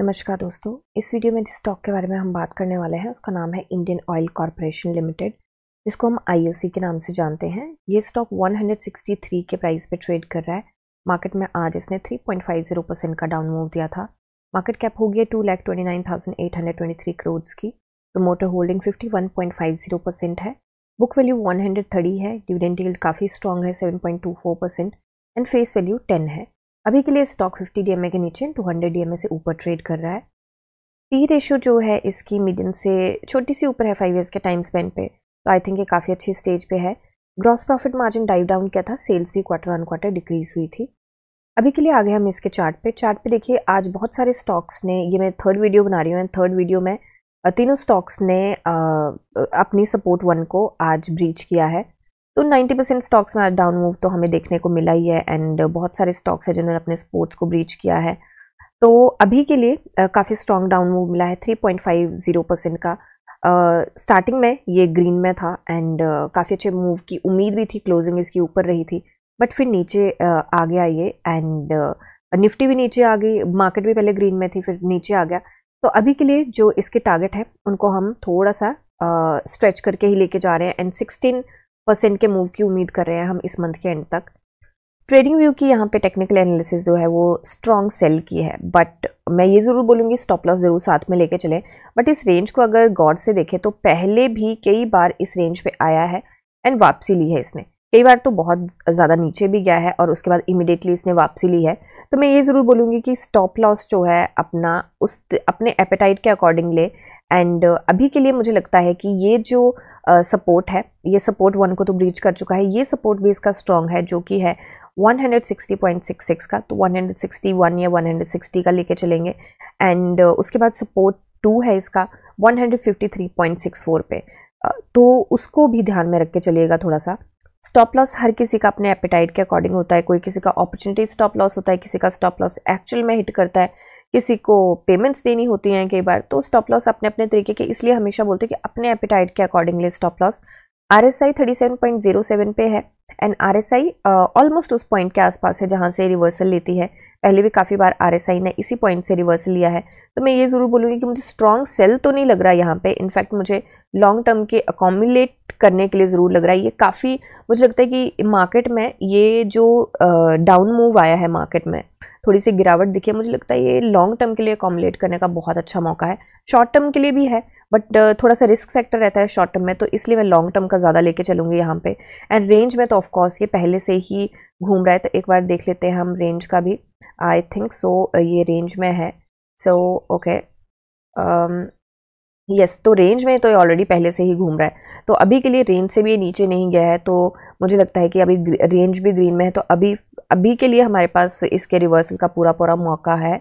नमस्कार दोस्तों इस वीडियो में जिस स्टॉक के बारे में हम बात करने वाले हैं उसका नाम है इंडियन ऑयल कॉरपोरेशन लिमिटेड जिसको हम आईओसी के नाम से जानते हैं ये स्टॉक 163 के प्राइस पे ट्रेड कर रहा है मार्केट में आज इसने 3.50 परसेंट का डाउन मूव दिया था मार्केट कैप हो गया two lakh twenty nine thousand eight hundred twenty three crores की promoter holding fifty one point five zero percent है book value one hundred thirty है डिविडेंट काफ़ी स्ट्रॉन्ग है seven point two four and face value ten है अभी के लिए stock 50 DMA के नीचे 200 डीएमए से ऊपर ट्रेड कर रहा है पी रेशियो जो है इसकी मीडियम से छोटी सी ऊपर है फाइव ईयर्स के टाइम स्पेंड पे तो आई थिंक ये काफ़ी अच्छी स्टेज पे है gross profit margin dive down किया था सेल्स भी क्वार्टर वन क्वार्टर डिक्रीज हुई थी अभी के लिए आ गए हम इसके चार्ट पे चार्ट पे देखिए आज बहुत सारे स्टॉक्स ने ये मैं थर्ड वीडियो बना रही हूँ एंड थर्ड वीडियो में तीनों स्टॉक्स ने अपनी सपोर्ट वन को आज ब्रीच किया है तो 90 परसेंट स्टॉक्स में डाउन मूव तो हमें देखने को मिला ही है एंड बहुत सारे स्टॉक्स हैं जिन्होंने अपने स्पोर्ट्स को ब्रीच किया है तो अभी के लिए काफ़ी स्ट्रॉन्ग डाउन मूव मिला है 3.50 परसेंट का स्टार्टिंग uh, में ये ग्रीन में था एंड uh, काफ़ी अच्छे मूव की उम्मीद भी थी क्लोजिंग इसकी ऊपर रही थी बट फिर नीचे uh, आ गया ये एंड निफ्टी भी नीचे आ गई मार्केट भी पहले ग्रीन में थी फिर नीचे आ गया तो अभी के लिए जो इसके टारगेट हैं उनको हम थोड़ा सा स्ट्रेच करके ही लेके जा रहे हैं एंड सिक्सटीन परसेंट के मूव की उम्मीद कर रहे हैं हम इस मंथ के एंड तक ट्रेडिंग व्यू की यहाँ पे टेक्निकल एनालिसिस जो है वो स्ट्रॉन्ग सेल की है बट मैं ये ज़रूर बोलूँगी स्टॉप लॉस ज़रूर साथ में लेके चले बट इस रेंज को अगर गौर से देखें तो पहले भी कई बार इस रेंज पे आया है एंड वापसी ली है इसने कई बार तो बहुत ज़्यादा नीचे भी गया है और उसके बाद इमिडिएटली इसने वापसी ली है तो मैं ये ज़रूर बोलूँगी कि स्टॉप लॉस जो है अपना उस अपने एपेटाइट के अकॉर्डिंग ले एंड अभी के लिए मुझे लगता है कि ये जो सपोर्ट uh, है ये सपोर्ट वन को तो ब्रीच कर चुका है ये सपोर्ट भी इसका स्ट्रॉन्ग है जो कि है 160.66 का तो 161 या 160 का लेके चलेंगे एंड uh, उसके बाद सपोर्ट टू है इसका 153.64 पे uh, तो उसको भी ध्यान में रख के चलिएगा थोड़ा सा स्टॉप लॉस हर किसी का अपने एपिटाइट के अकॉर्डिंग होता है कोई किसी का अपॉर्चुनिटी स्टॉप लॉस होता है किसी का स्टॉप लॉस एक्चुअल में हिट करता है किसी को पेमेंट्स देनी होती हैं कई बार तो स्टॉप लॉस अपने अपने तरीके के इसलिए हमेशा बोलते हैं कि अपने एपिटाइट के accordingly stop loss R S I thirty seven point zero seven पे है and R S I almost उस पॉइंट के आसपास है जहाँ से रिवर्सल लेती है पहले भी काफ़ी बार आर एस आई ने इसी पॉइंट से रिवर्सल लिया है तो मैं ये ज़रूर बोलूँगी कि मुझे स्ट्रॉन्ग सेल तो नहीं लग रहा यहाँ पे इनफैक्ट मुझे लॉन्ग टर्म के अकोमोलेट करने के लिए ज़रूर लग रहा है ये काफ़ी मुझे लगता है कि मार्केट में ये जो डाउन मूव आया है मार्केट में थोड़ी सी गिरावट दिखी है मुझे लगता है ये लॉन्ग टर्म के लिए अकोमोलेट करने का बहुत अच्छा मौका है शॉर्ट टर्म के लिए भी है बट थोड़ा सा रिस्क फैक्टर रहता है शॉर्ट टर्म में तो इसलिए मैं लॉन्ग टर्म का ज़्यादा लेके चलूँगी यहाँ पे एंड रेंज में तो ऑफकोर्स ये पहले से ही घूम रहा है तो एक बार देख लेते हैं हम रेंज का भी आई थिंक सो ये रेंज में है so so, okay okay. um, yes तो रेंज में तो ये ऑलरेडी पहले से ही घूम रहा है तो अभी के लिए रेंज से भी ये नीचे नहीं गया है तो मुझे लगता है कि अभी रेंज भी ग्रीन में है तो अभी अभी के लिए हमारे पास इसके रिवर्सल का पूरा पूरा मौका है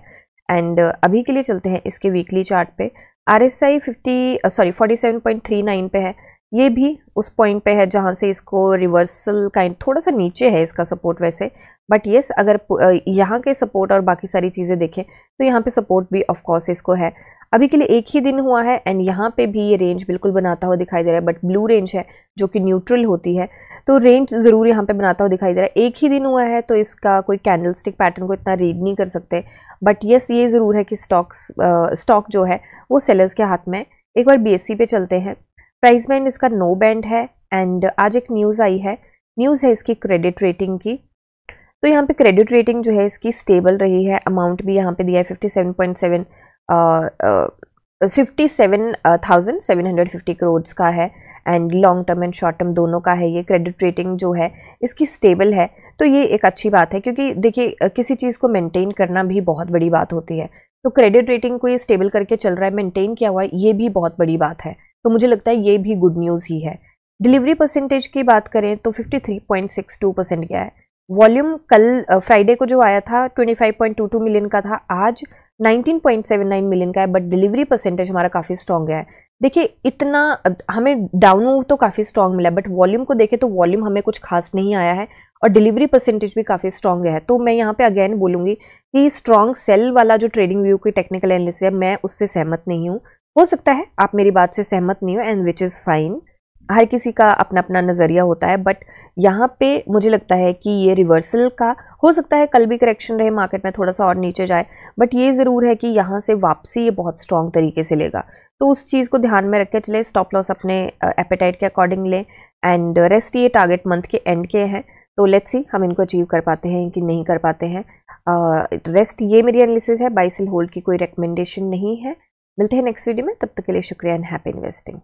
एंड अभी के लिए चलते हैं इसके वीकली चार्ट पे R S I fifty sorry forty seven point three nine पे है ये भी उस पॉइंट पे है जहाँ से इसको रिवर्सल काइंड थोड़ा सा नीचे है इसका सपोर्ट वैसे बट येस yes, अगर यहाँ के सपोर्ट और बाकी सारी चीज़ें देखें तो यहाँ पे सपोर्ट भी ऑफकोर्स इसको है अभी के लिए एक ही दिन हुआ है एंड यहाँ पे भी ये रेंज बिल्कुल बनाता हुआ दिखाई दे रहा है बट ब्लू रेंज है जो कि न्यूट्रल होती है तो रेंज ज़रूर यहाँ पे बनाता हुआ दिखाई दे रहा है एक ही दिन हुआ है तो इसका कोई कैंडल स्टिक पैटर्न को इतना रीड नहीं कर सकते बट येस ये ज़रूर है कि स्टॉक्स स्टॉक जो है वो सेलर्स के हाथ में एक बार बी पे चलते हैं प्राइस बैंड इसका नो बैंड है एंड आज एक न्यूज़ आई है न्यूज़ है इसकी क्रेडिट रेटिंग की तो यहाँ पे क्रेडिट रेटिंग जो है इसकी स्टेबल रही है अमाउंट भी यहाँ पे दिया है fifty seven point seven fifty seven thousand seven hundred fifty crores का है and long term and short term दोनों का है ये क्रेडिट रेटिंग जो है इसकी स्टेबल है तो ये एक अच्छी बात है क्योंकि देखिए किसी चीज़ को मेंटेन करना भी बहुत बड़ी बात होती है तो क्रेडिट रेटिंग को ये स्टेबल करके चल रहा है मेंटेन किया हुआ है ये भी बहुत बड़ी बात है तो मुझे लगता है ये भी गुड न्यूज़ ही है डिलीवरी परसेंटेज की बात करें तो 53.62 परसेंट गया है वॉल्यूम कल फ्राइडे को जो आया था 25.22 मिलियन का था आज 19.79 मिलियन का है बट डिलीवरी परसेंटेज हमारा काफ़ी स्ट्रॉन्ग गया है देखिए इतना हमें डाउन मूव तो काफ़ी स्ट्रॉन्ग मिला बट वॉल्यूम को देखें तो वॉल्यूम हमें कुछ खास नहीं आया है और डिलीवरी परसेंटेज भी काफ़ी स्ट्रॉन्ग है तो मैं यहाँ पे अगेन बोलूँगी कि स्ट्रॉन्ग सेल वाला जो ट्रेडिंग व्यू की टेक्निकल एनालिसिस है मैं उससे सहमत नहीं हूँ हो सकता है आप मेरी बात से सहमत नहीं हो एंड विच इज़ फाइन हर किसी का अपना अपना नज़रिया होता है बट यहाँ पे मुझे लगता है कि ये रिवर्सल का हो सकता है कल भी करेक्शन रहे मार्केट में थोड़ा सा और नीचे जाए बट ये ज़रूर है कि यहाँ से वापसी ये बहुत स्ट्रॉन्ग तरीके से लेगा तो उस चीज़ को ध्यान में रख के चले स्टॉप लॉस अपने एपेटाइट के अकॉर्डिंग लें एंड रेस्ट ये टारगेट मंथ के एंड के हैं तो लेट्स सी हम इनको अचीव कर पाते हैं कि नहीं कर पाते हैं रेस्ट uh, ये मेरी एनालिसिस है बाइसिल होल्ड की कोई रिकमेंडेशन नहीं है मिलते हैं नेक्स्ट वीडियो में तब तक के लिए शुक्रिया एंड हैप्पी इन्वेस्टिंग